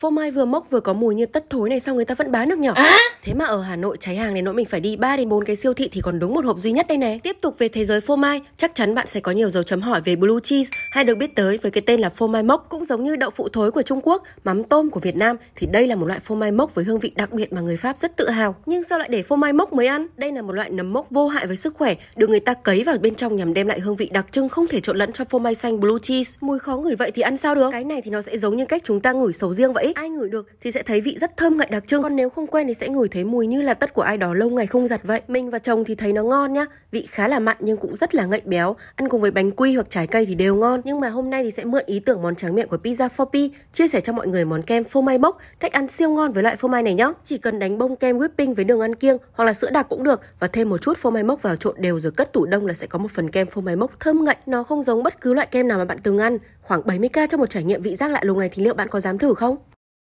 Phô mai vừa mốc vừa có mùi như tất thối này sao người ta vẫn bán được nhở? À? Thế mà ở Hà Nội cháy hàng đến nỗi mình phải đi 3 đến 4 cái siêu thị thì còn đúng một hộp duy nhất đây nè. Tiếp tục về thế giới phô mai, chắc chắn bạn sẽ có nhiều dấu chấm hỏi về blue cheese hay được biết tới với cái tên là phô mai mốc cũng giống như đậu phụ thối của Trung Quốc, mắm tôm của Việt Nam thì đây là một loại phô mai mốc với hương vị đặc biệt mà người Pháp rất tự hào. Nhưng sao lại để phô mai mốc mới ăn? Đây là một loại nấm mốc vô hại với sức khỏe, được người ta cấy vào bên trong nhằm đem lại hương vị đặc trưng không thể trộn lẫn cho phô mai xanh blue cheese. Mùi khó ngửi vậy thì ăn sao được? Cái này thì nó sẽ giống như cách chúng ta ngửi sầu riêng vậy rẫy ai ngửi được thì sẽ thấy vị rất thơm ngậy đặc trưng còn nếu không quen thì sẽ ngửi thấy mùi như là tất của ai đó lâu ngày không giặt vậy mình và chồng thì thấy nó ngon nhá vị khá là mặn nhưng cũng rất là ngậy béo ăn cùng với bánh quy hoặc trái cây thì đều ngon nhưng mà hôm nay thì sẽ mượn ý tưởng món tráng miệng của pizza 4 chia sẻ cho mọi người món kem phô mai bốc cách ăn siêu ngon với loại phô mai này nhá chỉ cần đánh bông kem whipping với đường ăn kiêng hoặc là sữa đặc cũng được và thêm một chút phô mai mốc vào trộn đều rồi cất tủ đông là sẽ có một phần kem phô mai mốc thơm ngậy nó không giống bất cứ loại kem nào mà bạn từng ăn khoảng 70k cho một trải nghiệm vị giác lạ lùng này thì liệu bạn có dám thử không